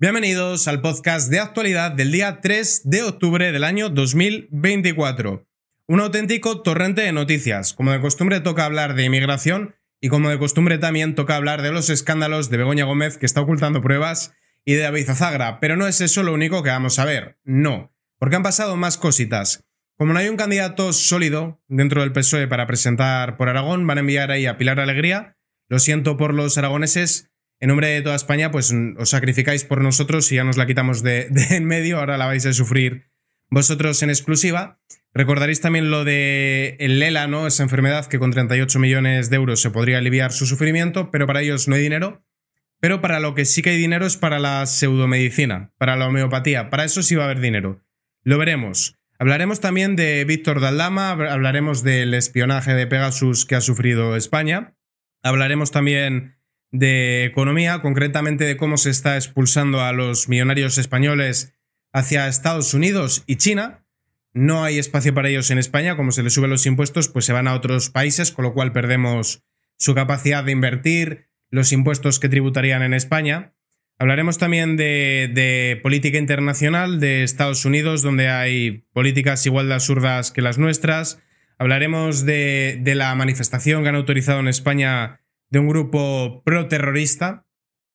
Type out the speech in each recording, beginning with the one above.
Bienvenidos al podcast de actualidad del día 3 de octubre del año 2024. Un auténtico torrente de noticias. Como de costumbre toca hablar de inmigración y como de costumbre también toca hablar de los escándalos de Begoña Gómez que está ocultando pruebas y de David Zazagra. Pero no es eso lo único que vamos a ver. No. Porque han pasado más cositas. Como no hay un candidato sólido dentro del PSOE para presentar por Aragón, van a enviar ahí a Pilar Alegría. Lo siento por los aragoneses, en nombre de toda España, pues mm, os sacrificáis por nosotros y ya nos la quitamos de, en medio, ahora la vais a sufrir vosotros en exclusiva. Recordaréis también lo de el Lela, ¿no? Esa enfermedad que con 38 millones de euros se podría aliviar su sufrimiento, pero para ellos no hay dinero. Pero para lo que sí que hay dinero es para la pseudomedicina, para la homeopatía. Para eso sí va a haber dinero. Lo veremos. Hablaremos también de Víctor Daldama, hablaremos del espionaje de Pegasus que ha sufrido España. Hablaremos también de economía, concretamente de cómo se está expulsando a los millonarios españoles hacia Estados Unidos y China. No hay espacio para ellos en España, como se les suben los impuestos, pues se van a otros países, con lo cual perdemos su capacidad de invertir, los impuestos que tributarían en España. Hablaremos también de, política internacional de Estados Unidos, donde hay políticas igual de absurdas que las nuestras. Hablaremos de, de la manifestación que han autorizado en España de un grupo pro-terrorista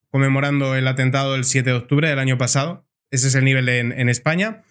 conmemorando el atentado del 7 de octubre del año pasado. Ese es el nivel en, España.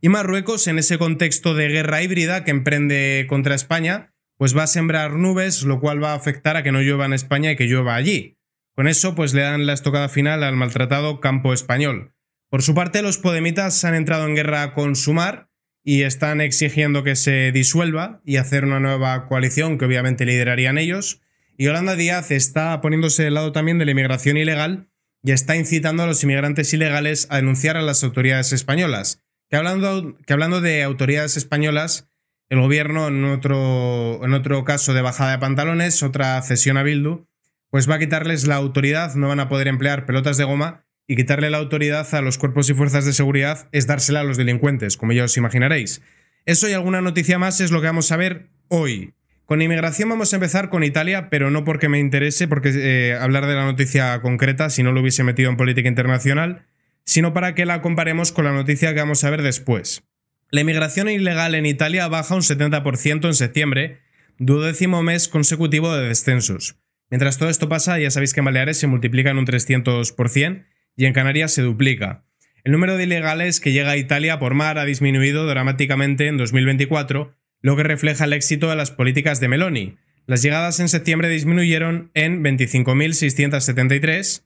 Y Marruecos, en ese contexto de guerra híbrida que emprende contra España, pues va a sembrar nubes, lo cual va a afectar a que no llueva en España y que llueva allí. Con eso, pues le dan la estocada final al maltratado campo español. Por su parte, los podemitas han entrado en guerra con Sumar y están exigiendo que se disuelva y hacer una nueva coalición que obviamente liderarían ellos. Y Yolanda Díaz está poniéndose del lado también de la inmigración ilegal y está incitando a los inmigrantes ilegales a denunciar a las autoridades españolas. Que hablando, que hablando de autoridades españolas, el gobierno, en otro, en otro caso de bajada de pantalones, otra cesión a Bildu, pues va a quitarles la autoridad, no van a poder emplear pelotas de goma y quitarle la autoridad a los cuerpos y fuerzas de seguridad es dársela a los delincuentes, como ya os imaginaréis. Eso y alguna noticia más es lo que vamos a ver hoy. Con inmigración vamos a empezar con Italia, pero no porque me interese, porque eh, hablar de la noticia concreta, si no lo hubiese metido en política internacional, sino para que la comparemos con la noticia que vamos a ver después. La inmigración ilegal en Italia baja un 70% en septiembre, duodécimo mes consecutivo de descensos. Mientras todo esto pasa, ya sabéis que en Baleares se multiplica en un 300% y en Canarias se duplica. El número de ilegales que llega a Italia por mar ha disminuido dramáticamente en 2024 lo que refleja el éxito de las políticas de Meloni. Las llegadas en septiembre disminuyeron en 25.673,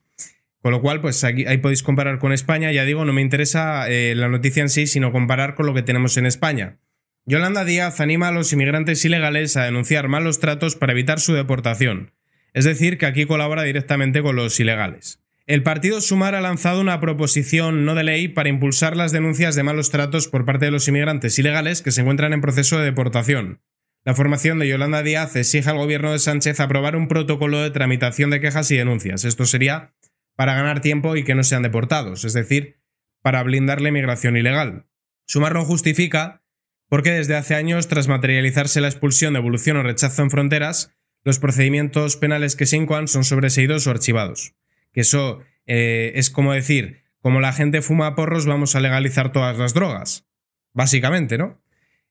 con lo cual, pues aquí, ahí podéis comparar con España. Ya digo, no me interesa eh, la noticia en sí, sino comparar con lo que tenemos en España. Yolanda Díaz anima a los inmigrantes ilegales a denunciar malos tratos para evitar su deportación. Es decir, que aquí colabora directamente con los ilegales. El Partido Sumar ha lanzado una proposición no de ley para impulsar las denuncias de malos tratos por parte de los inmigrantes ilegales que se encuentran en proceso de deportación. La formación de Yolanda Díaz exige al gobierno de Sánchez aprobar un protocolo de tramitación de quejas y denuncias. Esto sería para ganar tiempo y que no sean deportados, es decir, para blindar la inmigración ilegal. Sumar no justifica porque desde hace años, tras materializarse la expulsión, devolución o rechazo en fronteras, los procedimientos penales que se incuan son sobreseídos o archivados. Que eso eh, es como decir, como la gente fuma porros, vamos a legalizar todas las drogas. Básicamente, ¿no?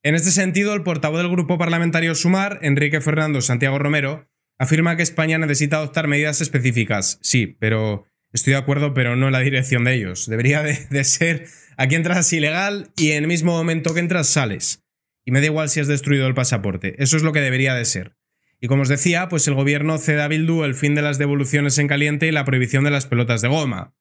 En este sentido, el portavoz del grupo parlamentario Sumar, Enrique Fernando Santiago Romero, afirma que España necesita adoptar medidas específicas. Sí, pero estoy de acuerdo, pero no en la dirección de ellos. Debería de, de ser, aquí entras ilegal y en el mismo momento que entras sales. Y me da igual si has destruido el pasaporte. Eso es lo que debería de ser. Y como os decía, pues el gobierno cede a Bildu el fin de las devoluciones en caliente y la prohibición de las pelotas de goma.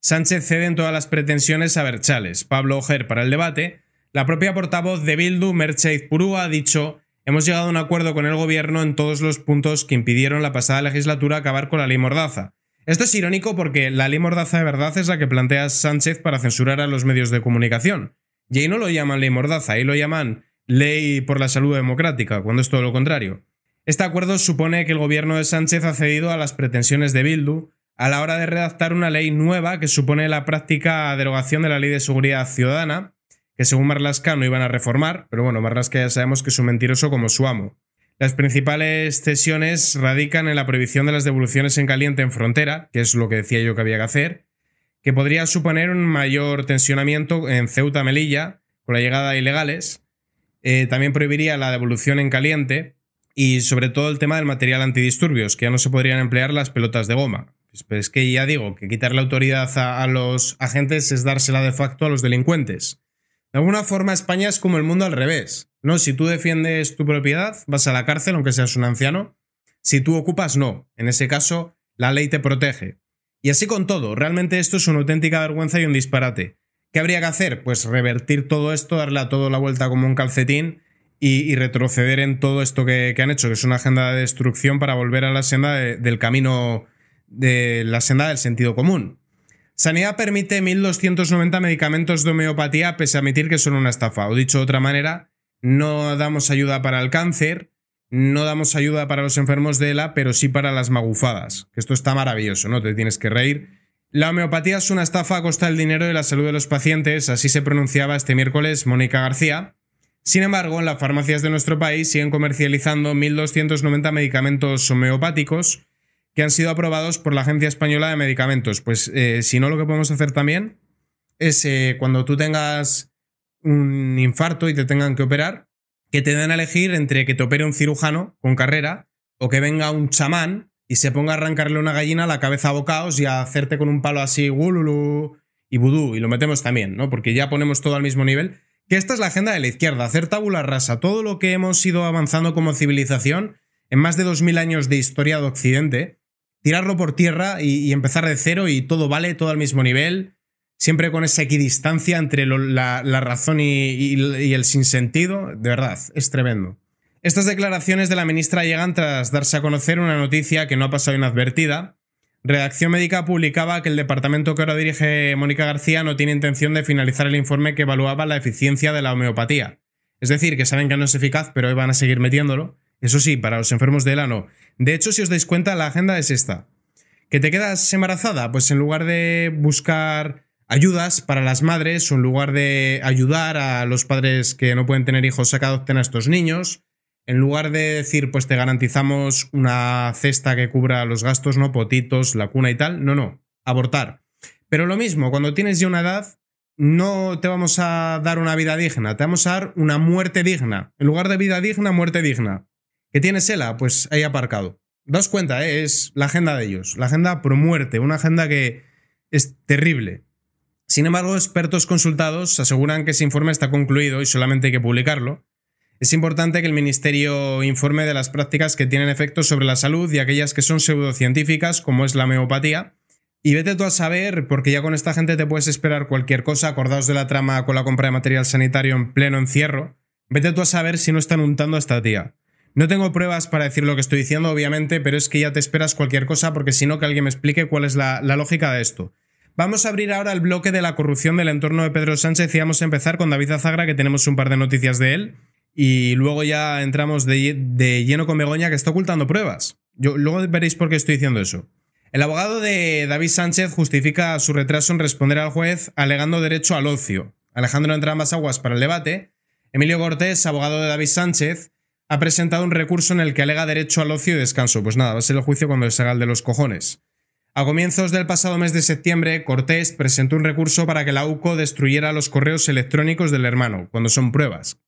Sánchez cede en todas las pretensiones a Berchales, Pablo Oger para el debate. La propia portavoz de Bildu, Mercedes Purúa, ha dicho Hemos llegado a un acuerdo con el gobierno en todos los puntos que impidieron la pasada legislatura acabar con la ley Mordaza. Esto es irónico porque la ley Mordaza de verdad es la que plantea Sánchez para censurar a los medios de comunicación. Y ahí no lo llaman ley Mordaza, ahí lo llaman ley por la salud democrática, cuando es todo lo contrario. Este acuerdo supone que el gobierno de Sánchez ha cedido a las pretensiones de Bildu a la hora de redactar una ley nueva que supone la práctica derogación de la Ley de Seguridad Ciudadana, que según Marlasca no iban a reformar, pero bueno, Marlaska ya sabemos que es un mentiroso como su amo. Las principales cesiones radican en la prohibición de las devoluciones en caliente en frontera, que es lo que decía yo que había que hacer, que podría suponer un mayor tensionamiento en Ceuta-Melilla con la llegada de ilegales. Eh, también prohibiría la devolución en caliente y sobre todo el tema del material antidisturbios, que ya no se podrían emplear las pelotas de goma. es pues, que ya digo, que quitar la autoridad a, los agentes es dársela de facto a los delincuentes. De alguna forma España es como el mundo al revés. No, si tú defiendes tu propiedad, vas a la cárcel aunque seas un anciano. Si tú ocupas, no. En ese caso, la ley te protege. Y así con todo, realmente esto es una auténtica vergüenza y un disparate. ¿Qué habría que hacer? Pues revertir todo esto, darle a todo la vuelta como un calcetín y, retroceder en todo esto que, han hecho, que es una agenda de destrucción para volver a la senda del camino, de la senda del sentido común. Sanidad permite 1.290 medicamentos de homeopatía pese a admitir que son una estafa. O dicho de otra manera, no damos ayuda para el cáncer, no damos ayuda para los enfermos de ELA, pero sí para las magufadas. Esto está maravilloso, ¿no? Te tienes que reír. La homeopatía es una estafa a costa del dinero y la salud de los pacientes, así se pronunciaba este miércoles Mónica García, sin embargo, en las farmacias de nuestro país siguen comercializando 1.290 medicamentos homeopáticos que han sido aprobados por la Agencia Española de Medicamentos. Pues eh, si no, lo que podemos hacer también es eh, cuando tú tengas un infarto y te tengan que operar, que te den a elegir entre que te opere un cirujano con carrera o que venga un chamán y se ponga a arrancarle una gallina a la cabeza a bocaos y a hacerte con un palo así, gululú y vudú, y lo metemos también, ¿no? Porque ya ponemos todo al mismo nivel que esta es la agenda de la izquierda, hacer tabula rasa, todo lo que hemos ido avanzando como civilización en más de 2.000 años de historia de Occidente, tirarlo por tierra y, empezar de cero y todo vale, todo al mismo nivel, siempre con esa equidistancia entre la, razón y, y, el sinsentido, de verdad, es tremendo. Estas declaraciones de la ministra llegan tras darse a conocer una noticia que no ha pasado inadvertida, Redacción Médica publicaba que el departamento que ahora dirige Mónica García no tiene intención de finalizar el informe que evaluaba la eficiencia de la homeopatía. Es decir, que saben que no es eficaz, pero hoy van a seguir metiéndolo. Eso sí, para los enfermos de ano. De hecho, si os dais cuenta, la agenda es esta. ¿Que te quedas embarazada? Pues en lugar de buscar ayudas para las madres, o en lugar de ayudar a los padres que no pueden tener hijos a que adopten a estos niños, en lugar de decir, pues te garantizamos una cesta que cubra los gastos, ¿no? Potitos, la cuna y tal, no, no, abortar. Pero lo mismo, cuando tienes ya una edad, no te vamos a dar una vida digna, te vamos a dar una muerte digna. En lugar de vida digna, muerte digna. ¿Qué tienes, ella? Pues ahí aparcado. Daos cuenta, ¿eh? es la agenda de ellos, la agenda pro muerte, una agenda que es terrible. Sin embargo, expertos consultados aseguran que ese informe está concluido y solamente hay que publicarlo, es importante que el Ministerio informe de las prácticas que tienen efectos sobre la salud y aquellas que son pseudocientíficas, como es la homeopatía. Y vete tú a saber, porque ya con esta gente te puedes esperar cualquier cosa. Acordaos de la trama con la compra de material sanitario en pleno encierro. Vete tú a saber si no están untando a esta tía. No tengo pruebas para decir lo que estoy diciendo, obviamente, pero es que ya te esperas cualquier cosa, porque si no, que alguien me explique cuál es la, la lógica de esto. Vamos a abrir ahora el bloque de la corrupción del entorno de Pedro Sánchez y vamos a empezar con David Azagra, que tenemos un par de noticias de él. Y luego ya entramos de, lleno con Begoña, que está ocultando pruebas. Yo, luego veréis por qué estoy diciendo eso. El abogado de David Sánchez justifica su retraso en responder al juez alegando derecho al ocio. Alejandro ambas Aguas para el debate, Emilio Cortés, abogado de David Sánchez, ha presentado un recurso en el que alega derecho al ocio y descanso. Pues nada, va a ser el juicio cuando se haga el de los cojones. A comienzos del pasado mes de septiembre, Cortés presentó un recurso para que la UCO destruyera los correos electrónicos del hermano, cuando son pruebas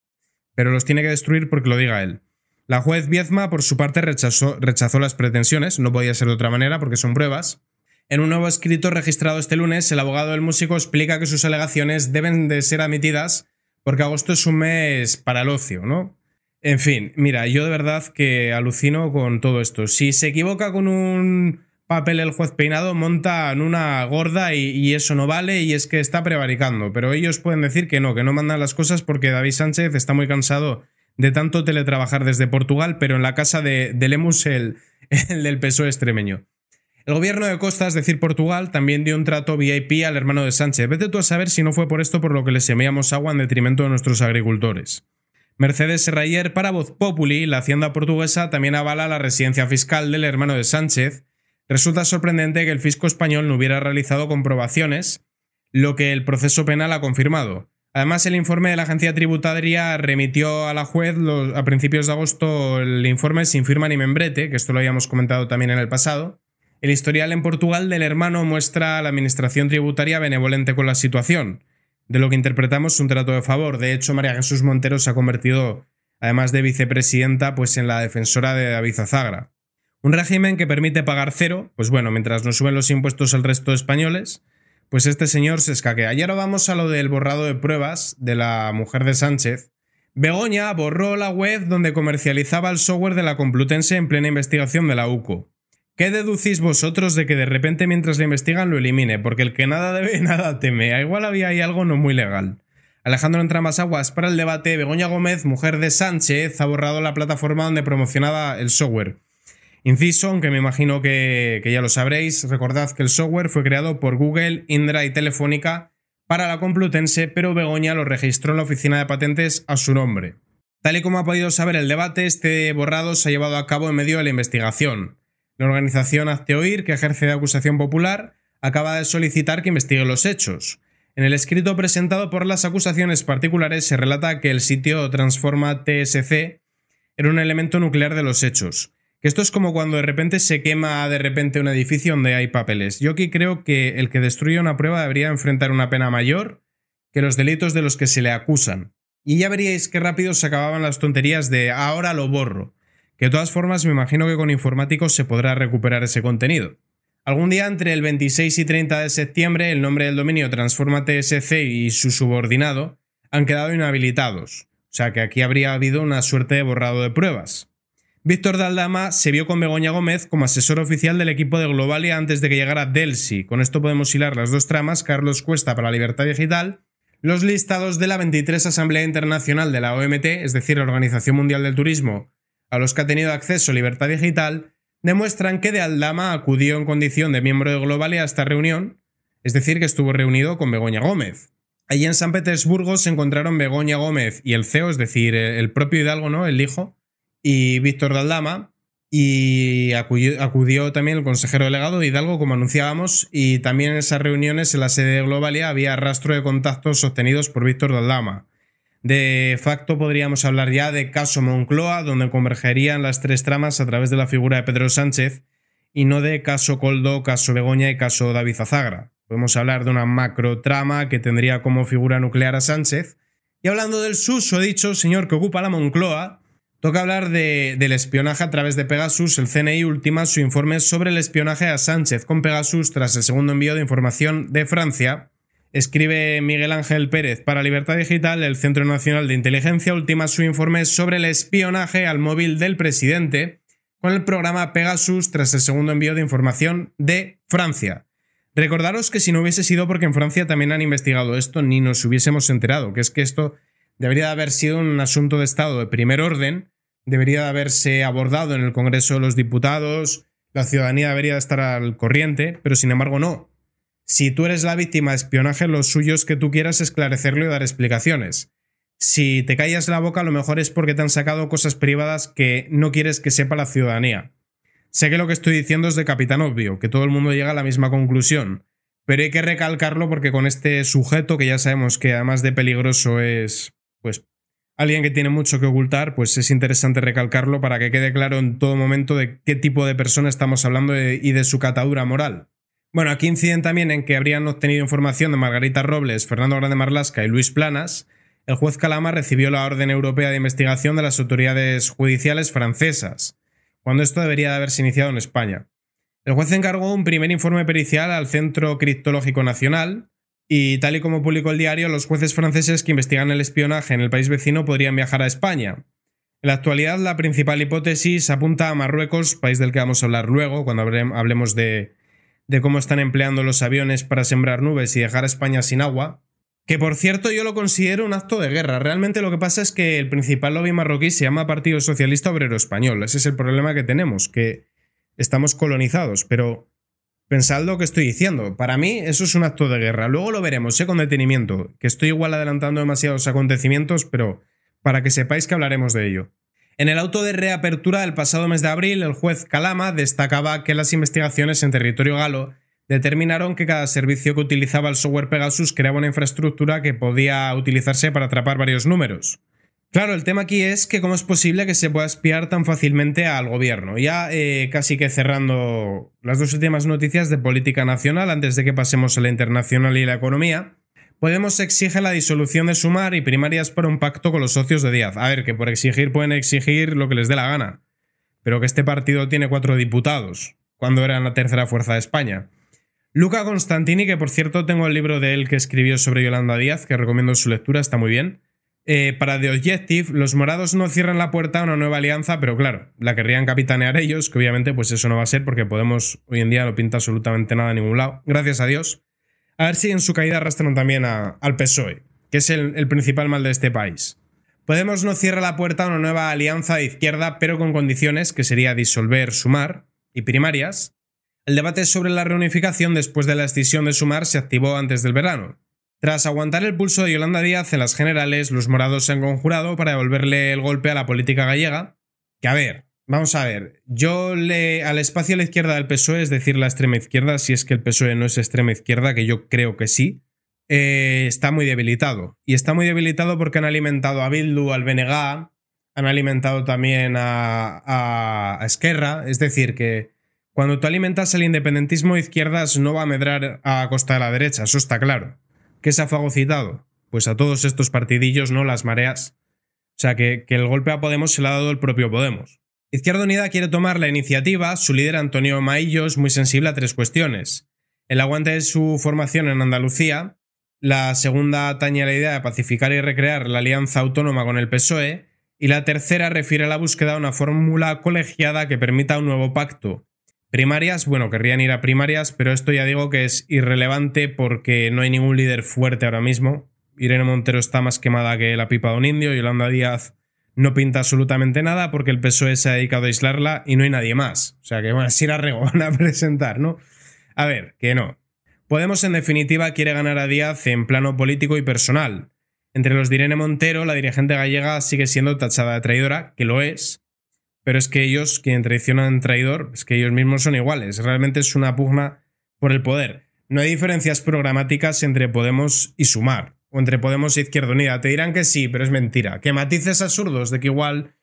pero los tiene que destruir porque lo diga él. La juez Viezma, por su parte, rechazó, rechazó las pretensiones, no podía ser de otra manera porque son pruebas. En un nuevo escrito registrado este lunes, el abogado del músico explica que sus alegaciones deben de ser admitidas porque agosto es un mes para el ocio, ¿no? En fin, mira, yo de verdad que alucino con todo esto. Si se equivoca con un papel el juez peinado, monta en una gorda y, eso no vale y es que está prevaricando. Pero ellos pueden decir que no, que no mandan las cosas porque David Sánchez está muy cansado de tanto teletrabajar desde Portugal, pero en la casa de, Lemus, el, del PSOE extremeño. El gobierno de Costa, es decir, Portugal, también dio un trato VIP al hermano de Sánchez. Vete tú a saber si no fue por esto por lo que le semiamos agua en detrimento de nuestros agricultores. Mercedes Serrayer para Voz Populi, la hacienda portuguesa, también avala la residencia fiscal del hermano de Sánchez, Resulta sorprendente que el fisco español no hubiera realizado comprobaciones, lo que el proceso penal ha confirmado. Además, el informe de la agencia tributaria remitió a la juez a principios de agosto el informe sin firma ni membrete, que esto lo habíamos comentado también en el pasado. El historial en Portugal del hermano muestra a la administración tributaria benevolente con la situación, de lo que interpretamos un trato de favor. De hecho, María Jesús Montero se ha convertido, además de vicepresidenta, pues en la defensora de David Azagra. Un régimen que permite pagar cero, pues bueno, mientras nos suben los impuestos al resto de españoles, pues este señor se escaquea. Y ahora vamos a lo del borrado de pruebas de la mujer de Sánchez. Begoña borró la web donde comercializaba el software de la Complutense en plena investigación de la UCO. ¿Qué deducís vosotros de que de repente mientras le investigan lo elimine? Porque el que nada debe, nada teme. A ah, igual había ahí algo no muy legal. Alejandro entra más Aguas para el debate. Begoña Gómez, mujer de Sánchez, ha borrado la plataforma donde promocionaba el software. Inciso, aunque me imagino que, ya lo sabréis, recordad que el software fue creado por Google, Indra y Telefónica para la Complutense, pero Begoña lo registró en la oficina de patentes a su nombre. Tal y como ha podido saber el debate, este borrado se ha llevado a cabo en medio de la investigación. La organización Oír, que ejerce de acusación popular, acaba de solicitar que investigue los hechos. En el escrito presentado por las acusaciones particulares se relata que el sitio Transforma TSC era un elemento nuclear de los hechos que esto es como cuando de repente se quema de repente un edificio donde hay papeles. Yo aquí creo que el que destruye una prueba debería enfrentar una pena mayor que los delitos de los que se le acusan. Y ya veríais qué rápido se acababan las tonterías de ahora lo borro. Que de todas formas me imagino que con informáticos se podrá recuperar ese contenido. Algún día entre el 26 y 30 de septiembre el nombre del dominio TransformaTSC y su subordinado han quedado inhabilitados. O sea que aquí habría habido una suerte de borrado de pruebas. Víctor Daldama se vio con Begoña Gómez como asesor oficial del equipo de Globalia antes de que llegara Delsi. Con esto podemos hilar las dos tramas, Carlos Cuesta para la Libertad Digital, los listados de la 23 Asamblea Internacional de la OMT, es decir, la Organización Mundial del Turismo, a los que ha tenido acceso Libertad Digital, demuestran que de Aldama acudió en condición de miembro de Globalia a esta reunión, es decir, que estuvo reunido con Begoña Gómez. Allí en San Petersburgo se encontraron Begoña Gómez y el CEO, es decir, el propio Hidalgo, ¿no? El hijo, y Víctor Daldama, y acudió, también el consejero delegado Hidalgo, como anunciábamos, y también en esas reuniones en la sede de Globalia había rastro de contactos sostenidos por Víctor Daldama. De facto podríamos hablar ya de caso Moncloa, donde convergerían las tres tramas a través de la figura de Pedro Sánchez, y no de caso Coldo, caso Begoña y caso David Azagra. Podemos hablar de una macro trama que tendría como figura nuclear a Sánchez. Y hablando del dicho señor que ocupa la Moncloa, Toca hablar del espionaje a través de Pegasus. El CNI última su informe sobre el espionaje a Sánchez con Pegasus tras el segundo envío de información de Francia. Escribe Miguel Ángel Pérez. Para Libertad Digital, el Centro Nacional de Inteligencia última su informe sobre el espionaje al móvil del presidente con el programa Pegasus tras el segundo envío de información de Francia. Recordaros que si no hubiese sido porque en Francia también han investigado esto, ni nos hubiésemos enterado, que es que esto debería de haber sido un asunto de Estado de primer orden, debería de haberse abordado en el Congreso de los Diputados, la ciudadanía debería de estar al corriente, pero sin embargo no. Si tú eres la víctima de espionaje, lo suyo es que tú quieras esclarecerlo y dar explicaciones. Si te callas la boca, lo mejor es porque te han sacado cosas privadas que no quieres que sepa la ciudadanía. Sé que lo que estoy diciendo es de capitán obvio, que todo el mundo llega a la misma conclusión, pero hay que recalcarlo porque con este sujeto, que ya sabemos que además de peligroso es pues alguien que tiene mucho que ocultar, pues es interesante recalcarlo para que quede claro en todo momento de qué tipo de persona estamos hablando y de su catadura moral. Bueno, aquí inciden también en que habrían obtenido información de Margarita Robles, Fernando Grande Marlasca y Luis Planas. El juez Calama recibió la Orden Europea de Investigación de las autoridades judiciales francesas, cuando esto debería de haberse iniciado en España. El juez encargó un primer informe pericial al Centro Criptológico Nacional, y tal y como publicó el diario, los jueces franceses que investigan el espionaje en el país vecino podrían viajar a España. En la actualidad, la principal hipótesis apunta a Marruecos, país del que vamos a hablar luego, cuando hablemos de, cómo están empleando los aviones para sembrar nubes y dejar a España sin agua. Que por cierto yo lo considero un acto de guerra. Realmente lo que pasa es que el principal lobby marroquí se llama Partido Socialista Obrero Español. Ese es el problema que tenemos, que estamos colonizados, pero Pensad lo que estoy diciendo. Para mí eso es un acto de guerra. Luego lo veremos, sé ¿eh? con detenimiento, que estoy igual adelantando demasiados acontecimientos, pero para que sepáis que hablaremos de ello. En el auto de reapertura del pasado mes de abril, el juez Calama destacaba que las investigaciones en territorio galo determinaron que cada servicio que utilizaba el software Pegasus creaba una infraestructura que podía utilizarse para atrapar varios números. Claro, el tema aquí es que cómo es posible que se pueda espiar tan fácilmente al gobierno. Ya eh, casi que cerrando las dos últimas noticias de política nacional, antes de que pasemos a la internacional y la economía, Podemos exigir la disolución de Sumar y primarias para un pacto con los socios de Díaz. A ver, que por exigir pueden exigir lo que les dé la gana, pero que este partido tiene cuatro diputados, cuando era la tercera fuerza de España. Luca Constantini, que por cierto tengo el libro de él que escribió sobre Yolanda Díaz, que recomiendo su lectura, está muy bien. Eh, para The Objective, los morados no cierran la puerta a una nueva alianza, pero claro, la querrían capitanear ellos, que obviamente pues eso no va a ser porque Podemos hoy en día no pinta absolutamente nada a ningún lado, gracias a Dios. A ver si en su caída arrastran también al PSOE, que es el, principal mal de este país. Podemos no cierra la puerta a una nueva alianza de izquierda, pero con condiciones, que sería disolver Sumar y primarias. El debate sobre la reunificación después de la escisión de Sumar se activó antes del verano, tras aguantar el pulso de Yolanda Díaz en las generales, los morados se han conjurado para devolverle el golpe a la política gallega. Que a ver, vamos a ver, yo le, al espacio a la izquierda del PSOE, es decir, la extrema izquierda, si es que el PSOE no es extrema izquierda, que yo creo que sí, eh, está muy debilitado. Y está muy debilitado porque han alimentado a Bildu, al BNG, han alimentado también a, a, Esquerra, es decir, que... Cuando tú alimentas el independentismo de izquierdas no va a medrar a costa de la derecha, eso está claro. ¿Qué se ha fagocitado? Pues a todos estos partidillos, ¿no? Las mareas. O sea, que, que el golpe a Podemos se lo ha dado el propio Podemos. Izquierda Unida quiere tomar la iniciativa, su líder Antonio Maillo es muy sensible a tres cuestiones. El aguante de su formación en Andalucía, la segunda atañe la idea de pacificar y recrear la alianza autónoma con el PSOE, y la tercera refiere a la búsqueda de una fórmula colegiada que permita un nuevo pacto, Primarias, bueno, querrían ir a primarias, pero esto ya digo que es irrelevante porque no hay ningún líder fuerte ahora mismo. Irene Montero está más quemada que la pipa de un indio, Yolanda Díaz no pinta absolutamente nada porque el PSOE se ha dedicado a aislarla y no hay nadie más. O sea que bueno, si la rego van a presentar, ¿no? A ver, que no. Podemos en definitiva quiere ganar a Díaz en plano político y personal. Entre los de Irene Montero, la dirigente gallega sigue siendo tachada de traidora, que lo es, pero es que ellos, quien traicionan traidor, es que ellos mismos son iguales. Realmente es una pugna por el poder. No hay diferencias programáticas entre Podemos y Sumar, o entre Podemos e Izquierda Unida. Te dirán que sí, pero es mentira. Que matices absurdos de que igual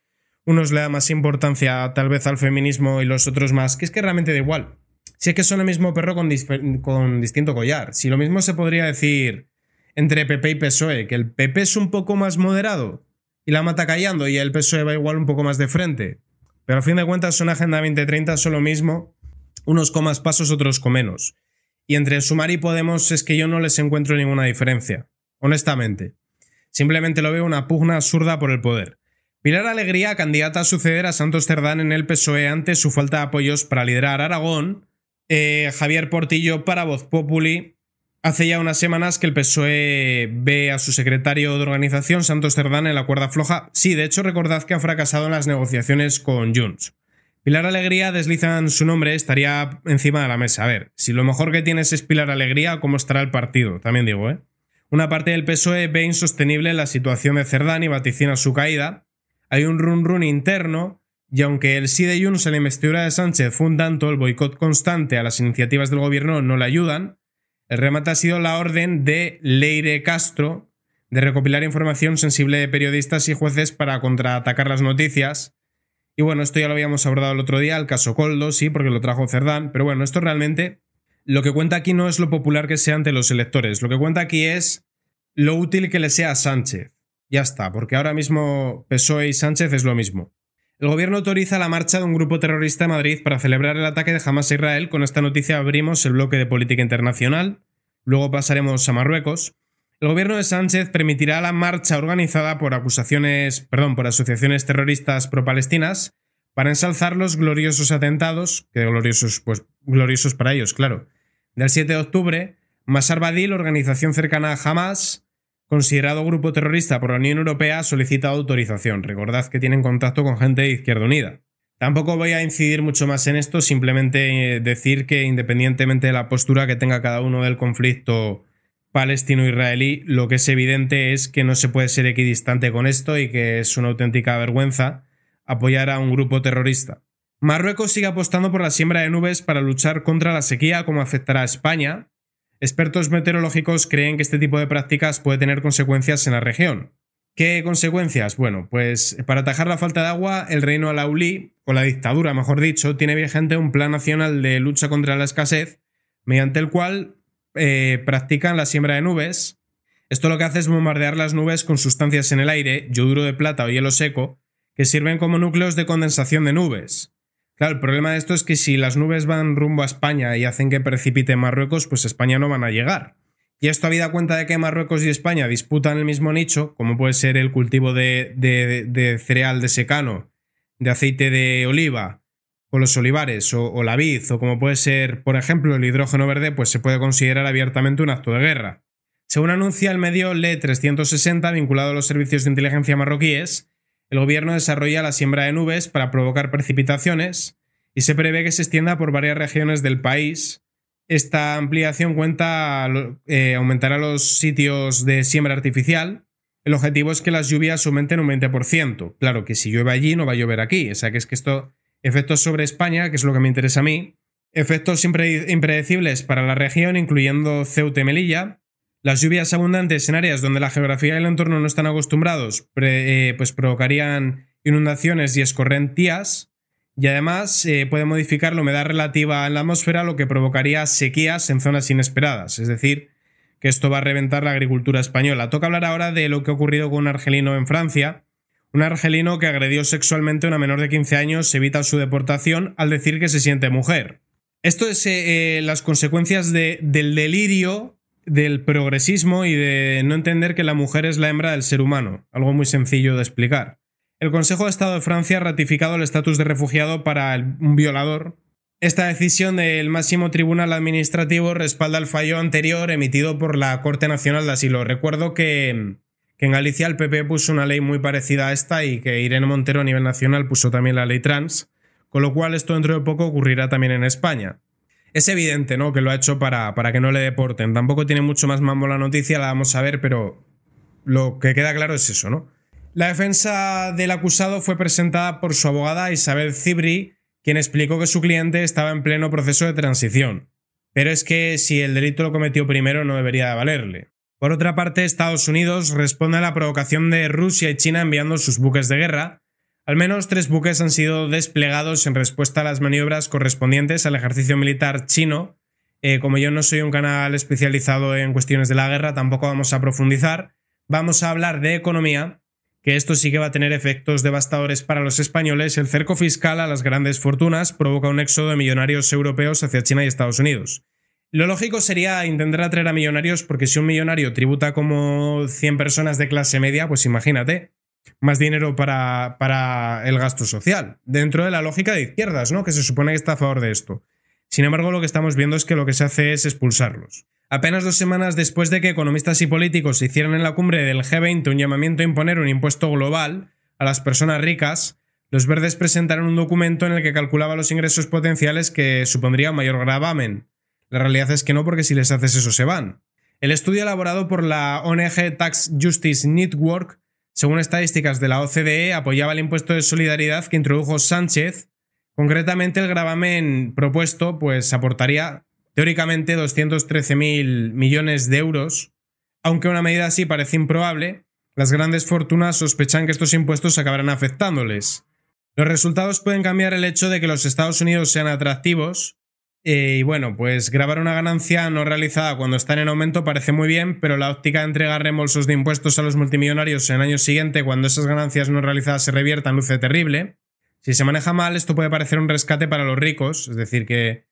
unos le da más importancia tal vez al feminismo y los otros más, que es que realmente da igual. Si es que son el mismo perro con, con distinto collar. Si lo mismo se podría decir entre PP y PSOE, que el PP es un poco más moderado y la mata callando y el PSOE va igual un poco más de frente. Pero a fin de cuentas, una Agenda 2030 son lo mismo, unos con más pasos, otros con menos. Y entre Sumar y Podemos es que yo no les encuentro ninguna diferencia, honestamente. Simplemente lo veo una pugna absurda por el poder. Pilar Alegría, candidata a suceder a Santos Cerdán en el PSOE ante su falta de apoyos para liderar Aragón, eh, Javier Portillo para Voz Populi, Hace ya unas semanas que el PSOE ve a su secretario de organización, Santos Cerdán, en la cuerda floja. Sí, de hecho, recordad que ha fracasado en las negociaciones con Junts. Pilar Alegría deslizan su nombre, estaría encima de la mesa. A ver, si lo mejor que tienes es Pilar Alegría, ¿cómo estará el partido? También digo, ¿eh? Una parte del PSOE ve insostenible la situación de Cerdán y vaticina su caída. Hay un run run interno y aunque el sí de Junts en la investidura de Sánchez fundando un tanto, el boicot constante a las iniciativas del gobierno no le ayudan. El remate ha sido la orden de Leire Castro de recopilar información sensible de periodistas y jueces para contraatacar las noticias. Y bueno, esto ya lo habíamos abordado el otro día, el caso Coldo, sí, porque lo trajo Cerdán, pero bueno, esto realmente lo que cuenta aquí no es lo popular que sea ante los electores, lo que cuenta aquí es lo útil que le sea a Sánchez. Ya está, porque ahora mismo PSOE y Sánchez es lo mismo. El gobierno autoriza la marcha de un grupo terrorista en Madrid para celebrar el ataque de Hamas a Israel. Con esta noticia abrimos el bloque de política internacional. Luego pasaremos a Marruecos. El gobierno de Sánchez permitirá la marcha organizada por acusaciones, perdón, por asociaciones terroristas pro-palestinas para ensalzar los gloriosos atentados, que gloriosos, pues gloriosos para ellos, claro. Del 7 de octubre, Masar Badil, organización cercana a Hamas, considerado grupo terrorista por la Unión Europea, solicita solicitado autorización. Recordad que tienen contacto con gente de Izquierda Unida. Tampoco voy a incidir mucho más en esto, simplemente eh, decir que independientemente de la postura que tenga cada uno del conflicto palestino-israelí, lo que es evidente es que no se puede ser equidistante con esto y que es una auténtica vergüenza apoyar a un grupo terrorista. Marruecos sigue apostando por la siembra de nubes para luchar contra la sequía, como afectará a España, Expertos meteorológicos creen que este tipo de prácticas puede tener consecuencias en la región. ¿Qué consecuencias? Bueno, pues para atajar la falta de agua, el reino Alaulí, o la dictadura mejor dicho, tiene vigente un plan nacional de lucha contra la escasez, mediante el cual eh, practican la siembra de nubes. Esto lo que hace es bombardear las nubes con sustancias en el aire, yoduro de plata o hielo seco, que sirven como núcleos de condensación de nubes. Claro, el problema de esto es que si las nubes van rumbo a España y hacen que precipite Marruecos, pues España no van a llegar. Y esto habida cuenta de que Marruecos y España disputan el mismo nicho, como puede ser el cultivo de, cereal de secano, de aceite de oliva, o los olivares, o, o la vid, o como puede ser, por ejemplo, el hidrógeno verde, pues se puede considerar abiertamente un acto de guerra. Según anuncia el medio Le360, vinculado a los servicios de inteligencia marroquíes, el gobierno desarrolla la siembra de nubes para provocar precipitaciones y se prevé que se extienda por varias regiones del país. Esta ampliación cuenta eh, aumentará los sitios de siembra artificial. El objetivo es que las lluvias aumenten un 20%. Claro que si llueve allí no va a llover aquí. O que es que esto, efectos sobre España, que es lo que me interesa a mí, efectos impredecibles para la región, incluyendo Ceuta y Melilla, las lluvias abundantes en áreas donde la geografía y el entorno no están acostumbrados eh, pues provocarían inundaciones y escorrentías y además eh, puede modificar la humedad relativa en la atmósfera lo que provocaría sequías en zonas inesperadas, es decir, que esto va a reventar la agricultura española. Toca hablar ahora de lo que ha ocurrido con un argelino en Francia, un argelino que agredió sexualmente a una menor de 15 años evita su deportación al decir que se siente mujer. Esto es eh, las consecuencias del delirio del progresismo y de no entender que la mujer es la hembra del ser humano, algo muy sencillo de explicar. El Consejo de Estado de Francia ha ratificado el estatus de refugiado para un violador. Esta decisión del máximo tribunal administrativo respalda el fallo anterior emitido por la Corte Nacional de Asilo. Recuerdo que, que en Galicia el PP puso una ley muy parecida a esta y que Irene Montero a nivel nacional puso también la ley trans, con lo cual esto dentro de poco ocurrirá también en España es evidente, ¿no? Que lo ha hecho para, para que no le deporten. Tampoco tiene mucho más mambo la noticia, la vamos a ver, pero lo que queda claro es eso, ¿no? La defensa del acusado fue presentada por su abogada Isabel Cibri, quien explicó que su cliente estaba en pleno proceso de transición. Pero es que si el delito lo cometió primero no debería de valerle. Por otra parte, Estados Unidos responde a la provocación de Rusia y China enviando sus buques de guerra, al menos tres buques han sido desplegados en respuesta a las maniobras correspondientes al ejercicio militar chino. Eh, como yo no soy un canal especializado en cuestiones de la guerra, tampoco vamos a profundizar. Vamos a hablar de economía, que esto sí que va a tener efectos devastadores para los españoles. El cerco fiscal a las grandes fortunas provoca un éxodo de millonarios europeos hacia China y Estados Unidos. Lo lógico sería intentar atraer a millonarios porque si un millonario tributa como 100 personas de clase media, pues imagínate, más dinero para, para el gasto social, dentro de la lógica de izquierdas, ¿no? Que se supone que está a favor de esto. Sin embargo, lo que estamos viendo es que lo que se hace es expulsarlos. Apenas dos semanas después de que economistas y políticos hicieran en la cumbre del G20 un llamamiento a imponer un impuesto global a las personas ricas, los verdes presentaron un documento en el que calculaba los ingresos potenciales que supondría un mayor gravamen. La realidad es que no, porque si les haces eso se van. El estudio elaborado por la ONG Tax Justice Network según estadísticas de la OCDE, apoyaba el impuesto de solidaridad que introdujo Sánchez. Concretamente, el gravamen propuesto pues, aportaría teóricamente 213.000 millones de euros. Aunque una medida así parece improbable, las grandes fortunas sospechan que estos impuestos acabarán afectándoles. Los resultados pueden cambiar el hecho de que los Estados Unidos sean atractivos, eh, y bueno, pues grabar una ganancia no realizada cuando está en aumento parece muy bien, pero la óptica de entregar remolsos de impuestos a los multimillonarios en el año siguiente cuando esas ganancias no realizadas se reviertan luce terrible. Si se maneja mal, esto puede parecer un rescate para los ricos, es decir, que,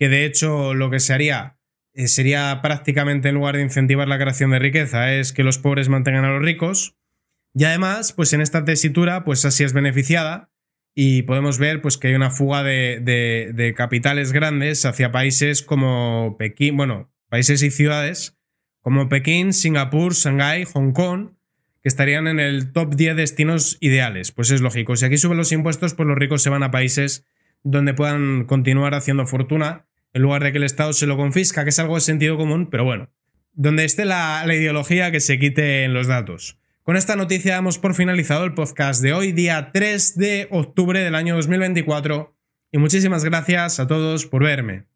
de hecho lo que se haría eh, sería prácticamente en lugar de incentivar la creación de riqueza, es que los pobres mantengan a los ricos. Y además, pues en esta tesitura, pues así es beneficiada, y podemos ver pues, que hay una fuga de, capitales grandes hacia países como Pekín, bueno, países y ciudades como Pekín, Singapur, Shanghái, Hong Kong, que estarían en el top 10 destinos ideales. Pues es lógico, si aquí suben los impuestos, pues los ricos se van a países donde puedan continuar haciendo fortuna, en lugar de que el Estado se lo confisca, que es algo de sentido común, pero bueno, donde esté la, la ideología que se quite en los datos. Con esta noticia hemos por finalizado el podcast de hoy, día 3 de octubre del año 2024. Y muchísimas gracias a todos por verme.